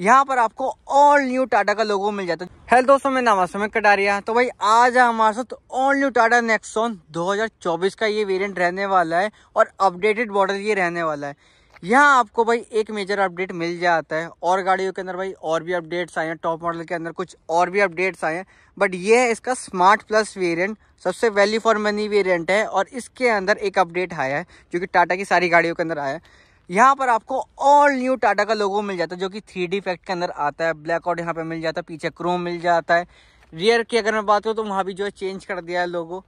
यहाँ पर आपको ऑल न्यू टाटा का लोगो मिल जाता है हेलो दोस्तों मैं नामा सुमित कटारिया तो भाई आज हमारे साथ ऑल न्यू टाटा नेक्सॉन 2024 का ये वेरिएंट रहने वाला है और अपडेटेड मॉडल ये रहने वाला है यहाँ आपको भाई एक मेजर अपडेट मिल जाता है और गाड़ियों के अंदर भाई और भी अपडेट्स आए हैं टॉप मॉडल के अंदर कुछ और भी अपडेट्स आए हैं बट ये है इसका स्मार्ट प्लस वेरिएंट सबसे वैल्यू फॉर मनी वेरिएंट है और इसके अंदर एक अपडेट आया है जो कि टाटा की सारी गाड़ियों के अंदर आया है यहाँ पर आपको ऑल न्यू टाटा का लोगो मिल जाता है जो कि थ्री डी इफेक्ट के अंदर आता है ब्लैक आउट यहाँ पे मिल जाता है पीछे क्रोम मिल जाता है रियर की अगर मैं बात करूँ तो वहाँ भी जो है चेंज कर दिया है लोगो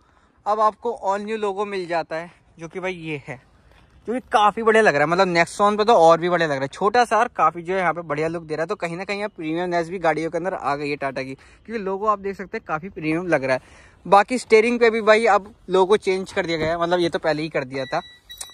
अब आपको ऑल न्यू लोगो मिल जाता है जो कि भाई ये है जो कि काफ़ी बढ़िया लग रहा है मतलब सॉन पे तो और भी बढ़िया लग रहा है छोटा सा और काफ़ी जो है यहाँ पे बढ़िया लुक दे रहा है तो कहीं ना कहीं यहाँ नेस भी गाड़ियों के अंदर आ गई है टाटा की क्योंकि लोगो आप देख सकते हैं काफ़ी प्रीमियम लग रहा है बाकी स्टेयरिंग पे भी भाई अब लोगो चेंज कर दिया गया है मतलब ये तो पहले ही कर दिया था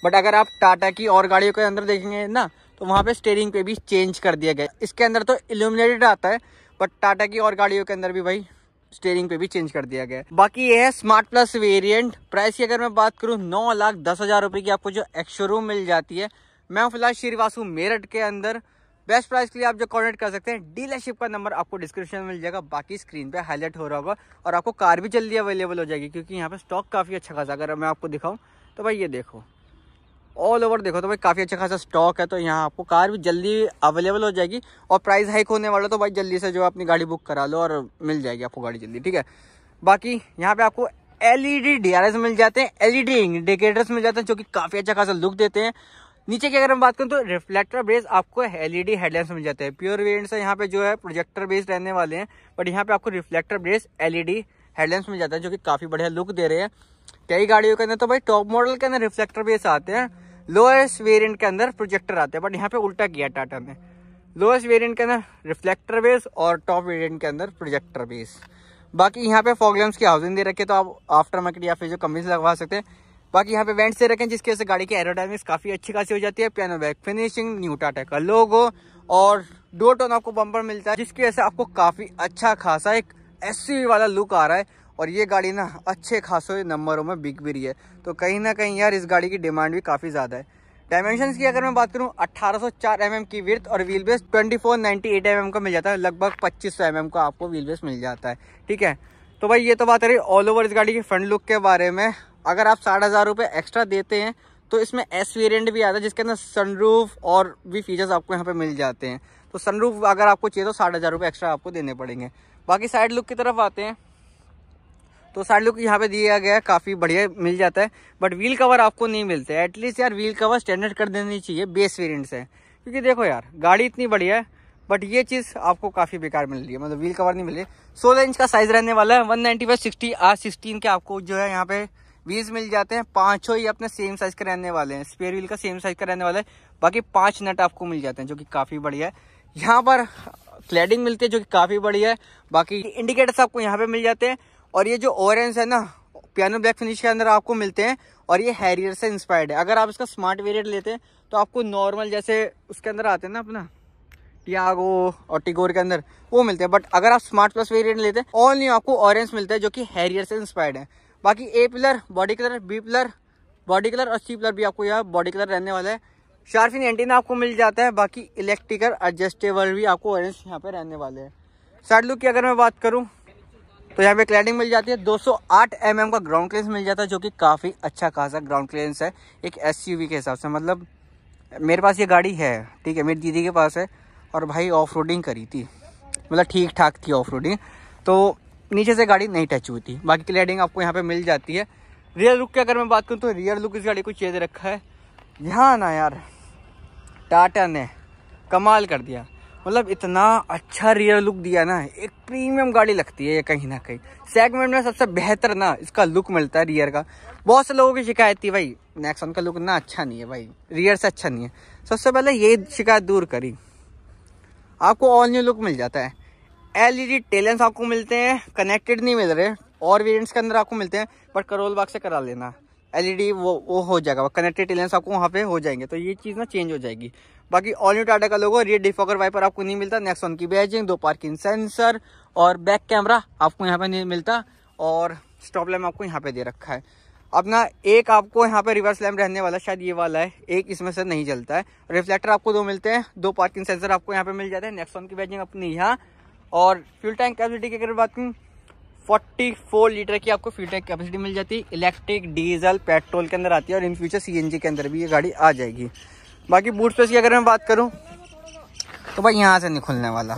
बट अगर आप टाटा की और गाड़ियों के अंदर देखेंगे ना तो वहाँ पे स्टेयरिंग पे भी चेंज कर दिया गया इसके अंदर तो इल्यूमिनेटेड आता है बट टाटा की और गाड़ियों के अंदर भी भाई स्टेयरिंग पे भी चेंज कर दिया गया है बाकी ये है स्मार्ट प्लस वेरियंट प्राइस की अगर मैं बात करूँ नौ लाख दस हज़ार रुपये की आपको जो एक्शोरूम मिल जाती है मैं फिलहाल श्रीवासु मेरठ के अंदर बेस्ट प्राइस के लिए आप जो कॉन्टेक्ट कर सकते हैं डीलरशिप का नंबर आपको डिस्क्रिप्शन में मिल जाएगा बाकी स्क्रीन पे हाईलाइट हो रहा होगा और आपको कार भी जल्दी अवेलेबल हो जाएगी क्योंकि यहाँ पे स्टॉक काफ़ी अच्छा खासा अगर मैं आपको दिखाऊँ तो भाई ये देखो ऑल ओवर देखो तो भाई काफ़ी अच्छा खासा स्टॉक है तो यहाँ आपको कार भी जल्दी अवेलेबल हो जाएगी और प्राइस हाइक होने वाला तो भाई जल्दी से जो अपनी गाड़ी बुक करा लो और मिल जाएगी आपको गाड़ी जल्दी ठीक है बाकी यहाँ पे आपको एलईडी डीआरएस मिल जाते हैं एलईडी इंडिकेटर्स मिल जाते हैं जो कि काफ़ी अच्छा खासा लुक देते हैं नीचे की अगर हम बात करें तो रिफ्लेक्टर बेस आपको एलईडी हेडलाइट्स मिल जाते हैं प्योर वेरियंट से यहाँ पे जो है प्रोजेक्टर बेस रहने वाले हैं बट यहाँ पे आपको रिफ्लेक्टर बेस डी हेडलैम्स मिल जाता है जो कि काफ़ी बढ़िया लुक दे रहे हैं कई गाड़ियों के अंदर तो भाई टॉप मॉडल के अंदर रिफ्लेक्टर बेस आते हैं लोएस्ट वेरियंट के अंदर प्रोजेक्टर आते हैं बट यहाँ पे उल्टा किया टाटा ने लोएस्ट वेरियंट के अंदर रिफ्लेक्टर बेस और टॉप वेरियंट के अंदर प्रोजेक्टर बेस बाकी यहाँ पे फॉगलम्स की हाउसिंग दे रखे तो आप आफ्टर मार्केट या फिर जो कमीज लगवा सकते हैं बाकी यहाँ पे वेंट्स दे रखे हैं जिसकी वजह से गाड़ी की एरोडाइनमिक्स काफ़ी अच्छी खासी हो जाती है piano black finishing new Tata का लोगो और डोर टोन आपको बम्पर मिलता है जिसकी वजह से आपको काफ़ी अच्छा खासा एक एस वाला लुक आ रहा है और ये गाड़ी ना अच्छे खासों नंबरों में बिक भी रही है तो कहीं ना कहीं यार इस गाड़ी की डिमांड भी काफ़ी ज़्यादा है डायमेंशन की अगर मैं बात करूँ 1804 mm की विर्थ और व्हील बेस 2498 mm का मिल जाता है लगभग 2500 mm का आपको व्हील बेस मिल जाता है ठीक है तो भाई ये तो बात रही ऑल ओवर इस गाड़ी के फ्रंट लुक के बारे में अगर आप साठ हज़ार रुपये एक्स्ट्रा देते हैं तो इसमें एस वेरिएंट भी आता है जिसके अंदर सनरूफ और भी फीचर्स आपको यहाँ पे मिल जाते हैं तो सनरूफ अगर आपको चाहिए तो साठ हज़ार रुपये एक्स्ट्रा आपको देने पड़ेंगे बाकी साइड लुक की तरफ आते हैं तो साइड लुक यहाँ पे दिया गया है काफ़ी बढ़िया मिल जाता है बट व्हील कवर आपको नहीं मिलते एटलीस्ट यार व्हील कवर स्टैंडर्ड कर देनी चाहिए बेस वेरियंट से क्योंकि देखो यार गाड़ी इतनी बढ़िया है बट ये चीज़ आपको काफ़ी बेकार मिल रही है मतलब व्हील कवर नहीं मिल रही सोलह इंच का साइज़ रहने वाला है one ninety five sixty R sixteen के आपको जो है यहाँ पे व्हील्स मिल जाते हैं पाँचों ही अपने सेम साइज़ के रहने वाले हैं स्पेयर व्हील का सेम साइज़ का रहने वाला है बाकी पांच नट आपको मिल जाते हैं जो कि काफ़ी बढ़िया है यहाँ पर स्लाइडिंग मिलती है जो कि काफ़ी बड़ी है बाकी इंडिकेटर्स आपको यहाँ पे मिल जाते हैं और ये जो ऑरेंज है ना पियानो ब्लैक फिनिश के अंदर आपको मिलते हैं और ये हैरियर से इंस्पायर्ड है अगर आप इसका स्मार्ट वेरियंट लेते हैं तो आपको नॉर्मल जैसे उसके अंदर आते हैं ना अपना टियागो और टिगोर के अंदर वो मिलते हैं बट अगर आप स्मार्ट प्लस वेरियंट लेते हैं ऑनली आपको ऑरेंज मिलता है जो कि हैरियर से इंस्पायर्ड है बाकी A pillar body colour B pillar body colour और सी पिलर भी आपको यहाँ बॉडी कलर रहने वाला है शार्फिन एंटीना आपको मिल जाता है बाकी इलेक्ट्रिकल एडजस्टेबल भी आपको अरेंज यहाँ पे रहने वाले हैं साइड लुक की अगर मैं बात करूँ तो यहाँ पे क्लैडिंग मिल जाती है 208 सौ mm का ग्राउंड क्लियरेंस मिल जाता है जो कि काफ़ी अच्छा खासा ग्राउंड क्लियरेंस है एक एस के हिसाब से मतलब मेरे पास ये गाड़ी है ठीक है मेरी दीदी के पास है और भाई ऑफ करी थी मतलब ठीक ठाक थी ऑफ तो नीचे से गाड़ी नहीं टच हुई थी बाकी क्लैडिंग आपको यहाँ पर मिल जाती है रियर लुक की अगर मैं बात करूँ तो रियर लुक इस गाड़ी को चेंज रखा है यहाँ ना यार टाटा ने कमाल कर दिया मतलब इतना अच्छा रियर लुक दिया ना एक प्रीमियम गाड़ी लगती है ये कहीं ना कहीं सेगमेंट में सबसे बेहतर ना इसका लुक मिलता है रियर का बहुत से लोगों की शिकायत थी भाई नेक्सन का लुक ना अच्छा नहीं है भाई रियर से अच्छा नहीं है सबसे पहले ये शिकायत दूर करी आपको ऑल न्यू लुक मिल जाता है एलईडी टेलेंस e आपको मिलते हैं कनेक्टेड नहीं मिल रहे और वेरियंट्स के अंदर आपको मिलते हैं बट करोल बाग से करा लेना एलईडी वो वो हो जाएगा कनेक्टेड लेंस आपको वहाँ पे हो जाएंगे तो ये चीज़ ना चेंज हो जाएगी बाकी ऑल न्यू टाटा का लोगो रियर डिफॉकर वाइपर आपको नहीं मिलता नेक्स्ट वन की बैजिंग दो पार्किंग सेंसर और बैक कैमरा आपको यहाँ पे नहीं मिलता और स्टॉप लैम्प आपको यहाँ पे दे रखा है अपना एक आपको यहाँ पे रिवर्स लैम्प रहने वाला शायद ये वाला है एक इसमें से नहीं चलता है रिफ्लेक्टर आपको दो मिलते हैं दो पार्किंग सेंसर आपको यहाँ पे मिल जाते हैं नेक्स्ट वन की बैजिंग अपनी यहाँ और फ्यूल टैंक कैपेसिटी की अगर बात करूँ 44 लीटर की आपको फ्यूल टैंक कैपेसिटी मिल जाती है इलेक्ट्रिक डीजल पेट्रोल के अंदर आती है और इन फ्यूचर सीएनजी के अंदर भी ये गाड़ी आ जाएगी बाकी बूट स्पेस की अगर मैं बात करूँ तो भाई यहाँ से नहीं खुलने वाला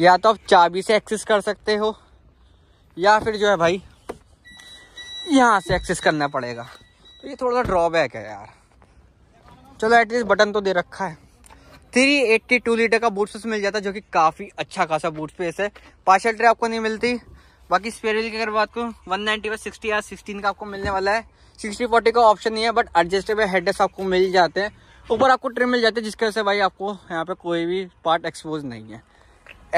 या तो आप चाबी से एक्सेस कर सकते हो या फिर जो है भाई यहाँ से एक्सेस करना पड़ेगा तो ये थोड़ा सा ड्रॉबैक है यार चलो एटलीस्ट बटन तो दे रखा है 382 लीटर का बूट स्पेस मिल जाता है जो कि काफ़ी अच्छा खासा बूट स्पेस है पार्शल ट्रे आपको नहीं मिलती बाकी स्पेयर व्हील की अगर बात करूँ वन नाइनटी पर सिक्सटी या सिक्सटीन का आपको मिलने वाला है सिक्सटी फोर्टी का ऑप्शन नहीं है बट एडजस्टेबल हेडलेस आपको मिल जाते हैं ऊपर आपको ट्रिम मिल जाती है जिसकी वजह से भाई आपको यहाँ पे कोई भी पार्ट एक्सपोज नहीं है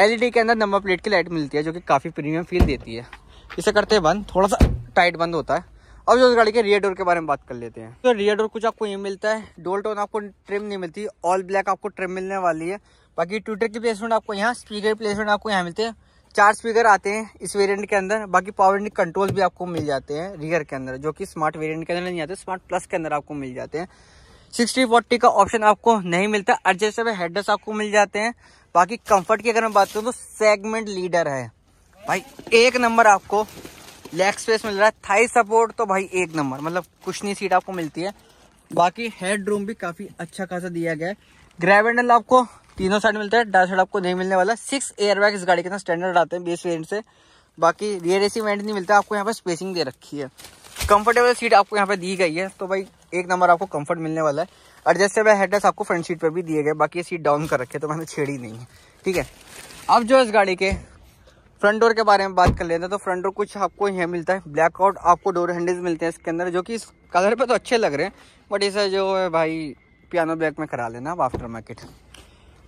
एलईडी e के अंदर नंबर प्लेट की लाइट मिलती है जो कि काफ़ी प्रीमियम फील देती है इसे करते हैं बंद थोड़ा सा टाइट बंद होता है अब जो गाड़ी के रियर डोर के बारे में बात कर लेते हैं तो रियर डोर कुछ आपको ये मिलता है डोल टोन आपको ट्रिम नहीं मिलती ऑल ब्लैक आपको ट्रिम मिलने वाली है बाकी ट्विटर की प्लेसमेंट आपको यहाँ स्पीकर प्लेसमेंट आपको यहाँ मिलते हैं चार स्पीकर आते हैं इस वेरिएंट के अंदर बाकी पावर इंडिक कंट्रोल भी आपको मिल जाते हैं रियर के अंदर जो कि स्मार्ट वेरिएंट के अंदर नहीं आते स्मार्ट प्लस के अंदर आपको मिल जाते हैं सिक्सटी फोर्टी का ऑप्शन आपको नहीं मिलता एडजस्टेबल हेडस आपको मिल जाते हैं बाकी कंफर्ट की अगर मैं बात करूँ तो सेगमेंट लीडर है भाई एक नंबर आपको लेग स्पेस मिल रहा है थाई सपोर्ट तो भाई एक नंबर मतलब कुछ नहीं सीट आपको मिलती है बाकी हेड रूम भी काफ़ी अच्छा खासा दिया गया है ग्रेविडल आपको तीनों साइड मिलता है डार साइड आपको नहीं मिलने वाला सिक्स एयर बैग इस गाड़ी के ना स्टैंडर्ड आते हैं बेस वेरियंट से बाकी रियर एसी वेंट नहीं मिलता आपको यहाँ पर स्पेसिंग दे रखी है कंफर्टेबल सीट आपको यहाँ पे दी गई है तो भाई एक नंबर आपको कंफर्ट मिलने वाला है एडजस्टेबल हेडलेस आपको फ्रंट सीट पे भी दिए गए बाकी ये सीट डाउन कर रखे तो मैंने छेड़ी नहीं है ठीक है अब जो इस गाड़ी के फ्रंट डोर के बारे में बात कर लेते हैं तो फ्रंट डोर कुछ आपको यहाँ मिलता है ब्लैकआउट आपको डोर हैंडल्स मिलते हैं इसके अंदर जो कि इस कलर पर तो अच्छे लग रहे हैं बट इसे जो है भाई पियानो ब्लैक में करा लेना आप आफ्टर मार्केट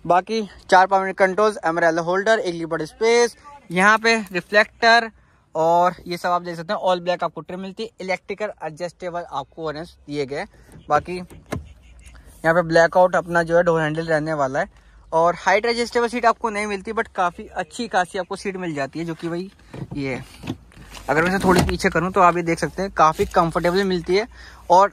बाकी चार पावर कंट्रोल एमरेल होल्डर एक लिबर्ड स्पेस यहाँ पे रिफ्लेक्टर और ये सब आप देख सकते हैं ऑल ब्लैक आपको ट्रिम मिलती है इलेक्ट्रिकल एडजस्टेबल आपको ऑरेंज दिए गए बाकी यहाँ पे ब्लैकआउट अपना जो है डोर हैंडल रहने वाला है और हाइट एडजस्टेबल सीट आपको नहीं मिलती बट काफ़ी अच्छी खासी आपको सीट मिल जाती है जो कि भाई ये अगर मैं थोड़ी पीछे करूँ तो आप ये देख सकते हैं काफ़ी कंफर्टेबल मिलती है और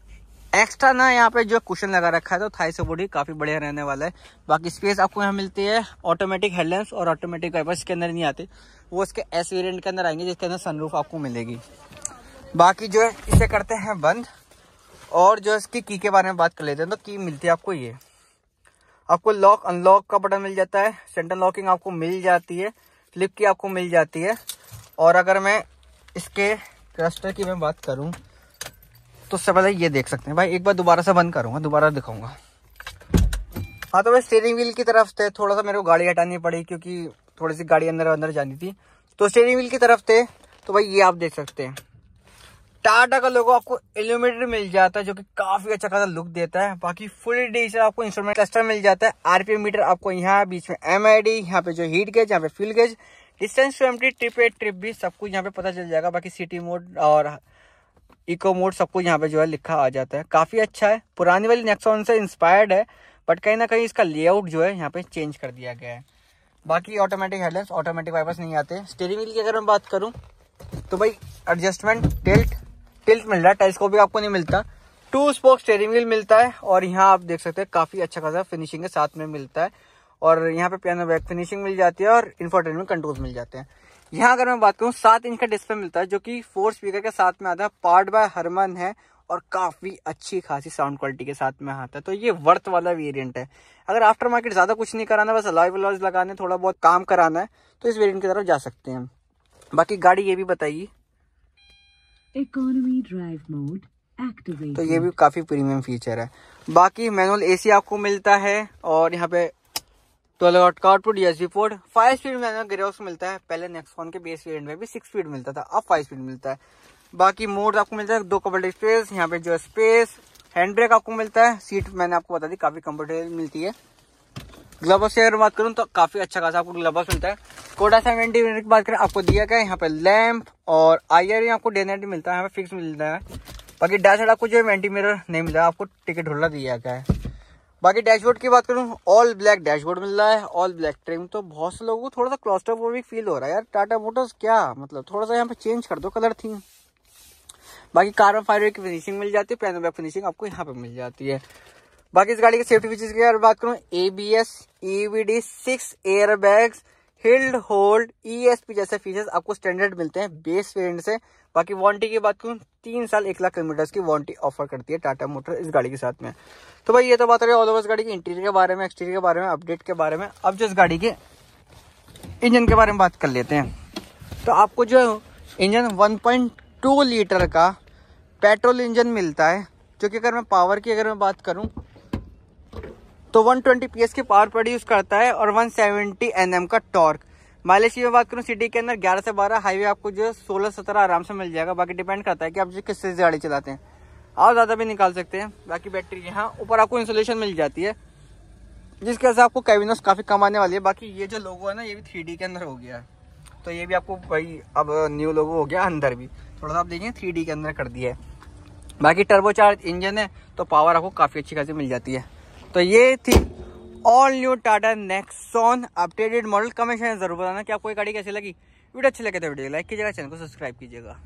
एक्स्ट्रा ना यहाँ पे जो कुशन लगा रखा है तो थाई से बॉडी काफी बढ़िया रहने वाला है बाकी स्पेस आपको यहाँ मिलती है ऑटोमेटिक हेडलाइट्स और ऑटोमेटिक वाइपर्स के अंदर नहीं आते वो इसके एस वेरियंट के अंदर आएंगे जिसके अंदर सनरूफ आपको मिलेगी बाकी जो है इसे करते हैं बंद और जो इसकी की के बारे में बात कर लेते हैं तो की मिलती है आपको ये आपको लॉक अनलॉक का बटन मिल जाता है सेंटर लॉकिंग आपको मिल जाती है फ्लिप की आपको मिल जाती है और अगर मैं इसके क्लस्टर की मैं बात करूँ तो उससे पहले ये देख सकते हैं भाई एक बार दोबारा से बंद करूंगा दोबारा दिखाऊंगा हाँ तो भाई स्टेयरिंग व्हील की तरफ से थोड़ा सा मेरे को गाड़ी हटानी पड़ी क्योंकि थोड़ी सी गाड़ी अंदर अंदर जानी थी तो स्टेयरिंग व्हील की तरफ से तो भाई ये आप देख सकते हैं टाटा का लोगो आपको एल्यूमिनेटर मिल जाता है जो कि काफी अच्छा खासा लुक देता है बाकी फुल डिजिटल आपको इंस्ट्रूमेंट क्लस्टर मिल जाता है आरपीएम मीटर आपको यहाँ बीच में एम आई डी यहाँ पे जो हीट गेज यहाँ पे fuel gauge distance to empty trip A trip भी सब कुछ यहाँ पे पता चल जाएगा बाकी सिटी मोड और इको मोड सब कुछ यहाँ पे जो है लिखा आ जाता है काफ़ी अच्छा है पुरानी वाली नेक्सॉन से इंस्पायर्ड है बट कहीं ना कहीं इसका लेआउट जो है यहाँ पे चेंज कर दिया गया है बाकी ऑटोमेटिक हेडलाइट्स ऑटोमेटिक वाइपर्स नहीं आते स्टेरिंग व्हील की अगर मैं बात करूँ तो भाई एडजस्टमेंट टिल्ट टिल्ट मिल रहा है भी आपको नहीं मिलता टू स्पोक स्टेरिंग व्हील मिलता है और यहाँ आप देख सकते हैं काफ़ी अच्छा खासा फिनिशिंग के साथ में मिलता है और यहाँ पे पियानो बैक फिनिशिंग मिल जाती है और इन्फोटेनमेंट कंट्रोल मिल जाते हैं यहाँ अगर मैं बात करूँ सात इंच का डिस्प्ले मिलता है जो कि फोर स्पीकर के साथ में आता है पार्ट बाय हरमन है और काफ़ी अच्छी खासी साउंड क्वालिटी के साथ में आता है तो ये वर्थ वाला वेरिएंट है अगर आफ्टर मार्केट ज़्यादा कुछ नहीं कराना बस अलाइव वलॉज लगाने थोड़ा बहुत काम कराना है तो इस वेरिएंट की तरफ जा सकते हैं बाकी गाड़ी ये भी बताइए इकोनॉमी ड्राइव मोड एक्टिवेट तो ये भी काफ़ी प्रीमियम फीचर है बाकी मैनुअल एसी आपको मिलता है और यहाँ पे ट्वेल्व तो आउट का output USB port five speed में ग्रेस मिलता है पहले नेक्सॉन के बेस वेरियंट में भी सिक्स स्पीड मिलता था अब फाइव स्पीड मिलता है बाकी मोड आपको मिलता है दो कपल स्पेस यहाँ पे जो स्पेस हैंड ब्रेक आपको मिलता है सीट मैंने आपको बता दी काफी कंफर्टेबल मिलती है ग्लव्स की अगर बात करूँ तो काफी अच्छा खासा आपको ग्लव्स मिलता है कोटा सेवेंटी की बात करें आपको दिया गया है यहाँ पे लैम्प और आईआर e आपको डे मिलता है यहाँ पे फिक्स मिलता है बाकी डैश आपको जो है वेंटी मिरर नहीं मिलता आपको टिकट होल्डर दिया गया है बाकी डैशबोर्ड की बात करूँ ऑल ब्लैक डैशबोर्ड मिल रहा है ऑल ब्लैक ट्रिम तो बहुत से लोगों को थोड़ा सा क्लॉस्ट्रोफोबिक फील हो रहा है यार टाटा मोटर्स क्या मतलब थोड़ा सा यहाँ पे चेंज कर दो कलर थीम बाकी कार्बन फाइबर की फिनिशिंग मिल जाती है पैनो बैक फिनिशिंग आपको यहाँ पे मिल जाती है बाकी इस गाड़ी के सेफ्टी फीचर्स की अगर बात करूँ A B S E B D six air bags hill hold पी जैसे फीचर्स आपको स्टैंडर्ड मिलते हैं बेस वेरियंट से बाकी वारंटी की बात करूँ तीन साल एक लाख किलोमीटर्स की वारंटी ऑफर करती है टाटा मोटर इस गाड़ी के साथ में तो भाई ये तो बात रही ऑल ओवर गाड़ी के इंटीरियर के बारे में एक्सटीरियर के बारे में अपडेट के बारे में अब जिस गाड़ी के इंजन के बारे में बात कर लेते हैं तो आपको जो इंजन टू लीटर का पेट्रोल इंजन मिलता है जो कि अगर मैं पावर की अगर मैं बात करूँ तो 120 ट्वेंटी एस की पावर प्रोड्यूस करता है और 170 सेवेंटी एम का टॉर्क माइलेज की मैं बात करूँ सिटी के अंदर 11 से 12 हाईवे आपको जो है सोलह सत्रह आराम से मिल जाएगा बाकी डिपेंड करता है कि आप जो किस से गाड़ी चलाते हैं और ज़्यादा भी निकाल सकते हैं बाकी बैटरी यहाँ ऊपर आपको इंसुलेशन मिल जाती है जिसकी वजह से आपको कैबिनस काफ़ी कम आने वाली है बाकी ये जो लोगो है ना ये भी थ्री के अंदर हो गया है तो ये भी आपको भाई अब न्यू लोगो हो गया अंदर भी थोड़ा सा आप देखिए थ्री के अंदर कर दिया है बाकी टर्बोचार्ज इंजन है तो पावर आपको काफ़ी अच्छी खासी मिल जाती है तो ये थी all new Tata Nexon updated model comment जरूर बताना कि आपको ये गाड़ी कैसी लगी वीडियो अच्छी लगे तो वीडियो लाइक कीजिएगा चैनल को सब्सक्राइब कीजिएगा